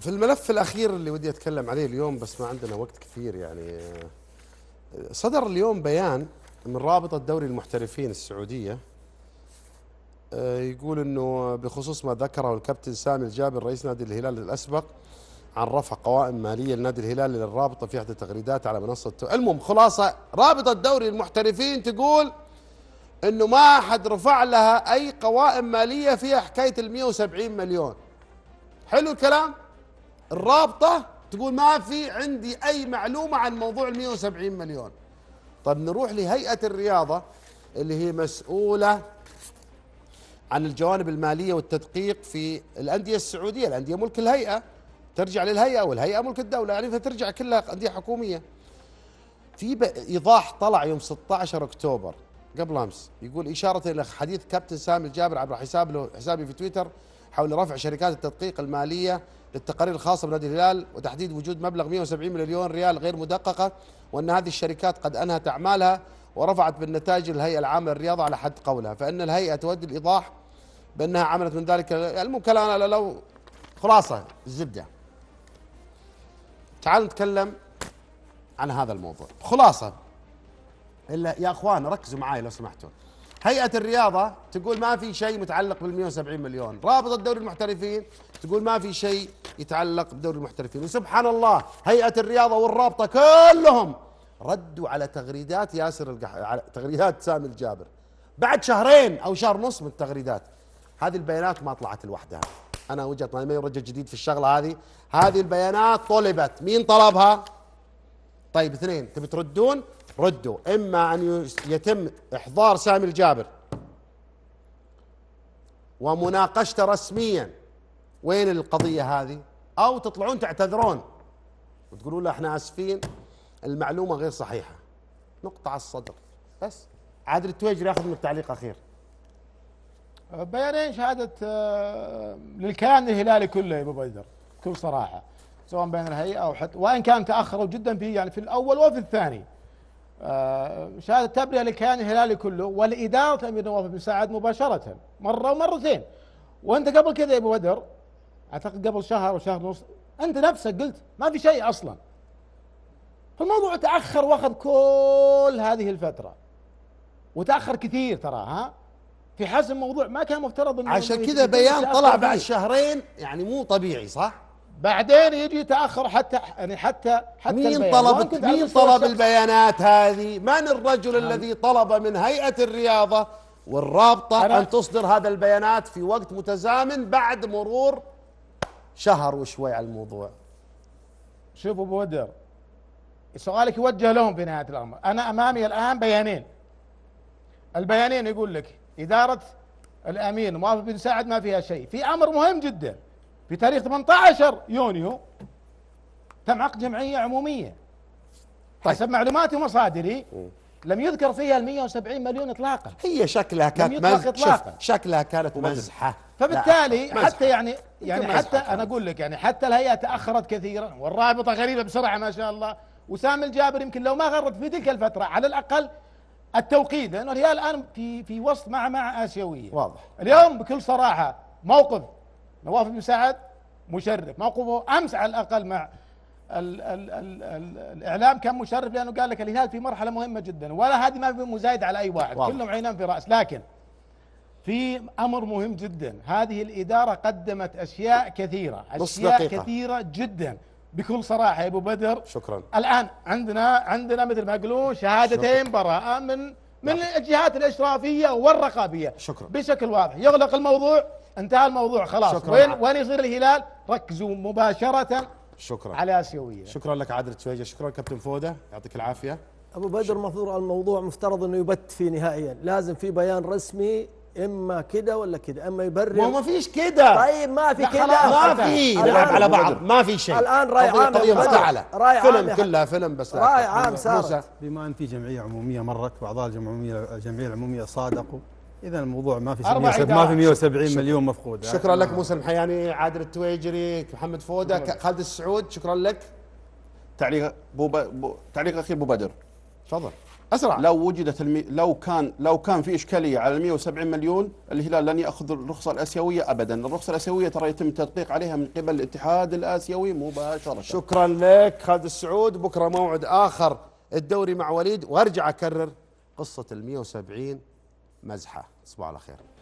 في الملف الأخير اللي ودي أتكلم عليه اليوم بس ما عندنا وقت كثير يعني آه، صدر اليوم بيان من رابطة دوري المحترفين السعودية آه، يقول أنه بخصوص ما ذكره الكابتن سامي الجابر رئيس نادي الهلال الأسبق عن رفع قوائم مالية لنادي الهلال للرابطة في إحدى التغريدات على منصة المهم خلاصة رابطة دوري المحترفين تقول أنه ما احد رفع لها أي قوائم مالية فيها حكاية ال 170 مليون حلو الكلام؟ الرابطة تقول ما في عندي أي معلومة عن موضوع ال 170 مليون طب نروح لهيئة الرياضة اللي هي مسؤولة عن الجوانب المالية والتدقيق في الأندية السعودية الأندية ملك الهيئة ترجع للهيئة والهيئة ملك الدولة يعني فترجع كلها أندية حكومية في إيضاح طلع يوم 16 أكتوبر قبل أمس يقول إشارة إلى حديث كابتن سامي الجابر عبر حسابه حسابي في تويتر حول رفع شركات التدقيق المالية للتقارير الخاصة بنادي الهلال وتحديد وجود مبلغ 170 مليون ريال غير مدققة وأن هذه الشركات قد أنهت أعمالها ورفعت بالنتائج الهيئة العامة للرياضة على حد قولها فإن الهيئة تود الإيضاح بأنها عملت من ذلك المهم أنا لو خلاصة الزبدة تعالوا نتكلم عن هذا الموضوع خلاصة إلا يا أخوان ركزوا معي لو سمحتوا هيئة الرياضة تقول ما في شيء متعلق بال 170 مليون، رابطة دوري المحترفين تقول ما في شيء يتعلق بدوري المحترفين، وسبحان الله هيئة الرياضة والرابطة كلهم ردوا على تغريدات ياسر القح... على تغريدات سامي الجابر. بعد شهرين او شهر ونص من التغريدات. هذه البيانات ما طلعت لوحدها. انا وجهة نظري ما رجل جديد في الشغلة هذه، هذه البيانات طلبت، مين طلبها؟ طيب اثنين تبي تردون ردوا إما أن يتم إحضار سامي الجابر ومناقشته رسميا وين القضية هذه أو تطلعون تعتذرون وتقولوا له احنا آسفين المعلومة غير صحيحة نقطة على الصدر بس عادل التويجر ياخذ منك تعليق أخير بيانين شهادة آه، للكيان الهلالي كله يا ابو بدر بكل صراحة سواء بين الهيئة أو حتى وإن كان تأخروا جدا في يعني في الأول وفي الثاني آه، شهادة تبرئة لكيان الهلالي كله ولإدارة أمير نواف بن سعد مباشرة مرة ومرتين وأنت قبل كذا يا أبو بدر أعتقد قبل شهر وشهر ونص أنت نفسك قلت ما في شيء أصلا فالموضوع تأخر وأخذ كل هذه الفترة وتأخر كثير ترى ها في حسم موضوع ما كان مفترض انه عشان كذا بيان طلع بعد شهرين يعني مو طبيعي صح؟ بعدين يجي تاخر حتى يعني حتى حتى مين طلب مين طلب البيانات هذه؟ من الرجل آه. الذي طلب من هيئه الرياضه والرابطه ان تصدر هذا البيانات في وقت متزامن بعد مرور شهر وشوي على الموضوع؟ شوف ابو بدر سؤالك يوجه لهم في نهايه الامر، انا امامي الان بيانين البيانين يقول لك اداره الامين موافق بن سعد ما فيها شيء، في امر مهم جدا في تاريخ 18 يونيو تم عقد جمعية عمومية طيب. حسب معلوماتي ومصادري لم يذكر فيها ال 170 مليون اطلاقا هي شكلها كانت مزحه شكلها كانت مزحه فبالتالي يعني- يعني مزحة. حتى يعني يعني حتى انا اقول لك يعني حتى الهيئه تاخرت كثيرا والرابطه غريبه بسرعه ما شاء الله وسام الجابر يمكن لو ما غرد في تلك الفتره على الاقل التوقيت لانه الهلال الان في في وسط مع مع اسيويه واضح اليوم بكل صراحه موقف نواف بن سعد مشرف موقفه امس على الاقل مع الـ الـ الـ الـ الاعلام كان مشرف لانه قال لك الهلال في مرحله مهمه جدا ولا هذه ما في مزايد على اي واحد واضح. كلهم عينان في راس لكن في امر مهم جدا هذه الاداره قدمت اشياء كثيره اشياء كثيره جدا بكل صراحه يا ابو بدر شكرا الان عندنا عندنا مثل ما يقولون شهادتين براءه من من نعم. الجهات الاشرافيه والرقابيه شكرا بشكل واضح يغلق الموضوع انتهى الموضوع خلاص شكرا وين وين يصير الهلال ركزوا مباشره شكرا على اسيويه شكرا لك عادل تشويجه شكرا كابتن فوده يعطيك العافيه ابو بدر المفروض الموضوع مفترض انه يبت فيه نهائيا لازم في بيان رسمي اما كده ولا كده اما يبرر ما فيش كده طيب ما في كده ما في نلعب على بعض ما في شيء الان طيب، راي عام قضيه مفتعله فيلم كلها فيلم بس راي عام صارت بما ان في جمعيه عموميه مرت واعضاء الجمعيه الجمعيه العموميه صادقوا اذا الموضوع ما في ما في 170 مليون مفقوده شكرا لك موسى المحياني عادل التويجري محمد فوده خالد السعود شكرا لك تعليق بو تعليق اخير بو بدر تفضل اسرع لو وجدت المي... لو كان لو كان في اشكاليه على ال 170 مليون الهلال لن ياخذ الرخصه الاسيويه ابدا، الرخصه الاسيويه ترى يتم التدقيق عليها من قبل الاتحاد الاسيوي مباشره. شكرا لك خالد السعود، بكره موعد اخر الدوري مع وليد وارجع اكرر قصه ال 170 مزحه، تصبحوا على خير.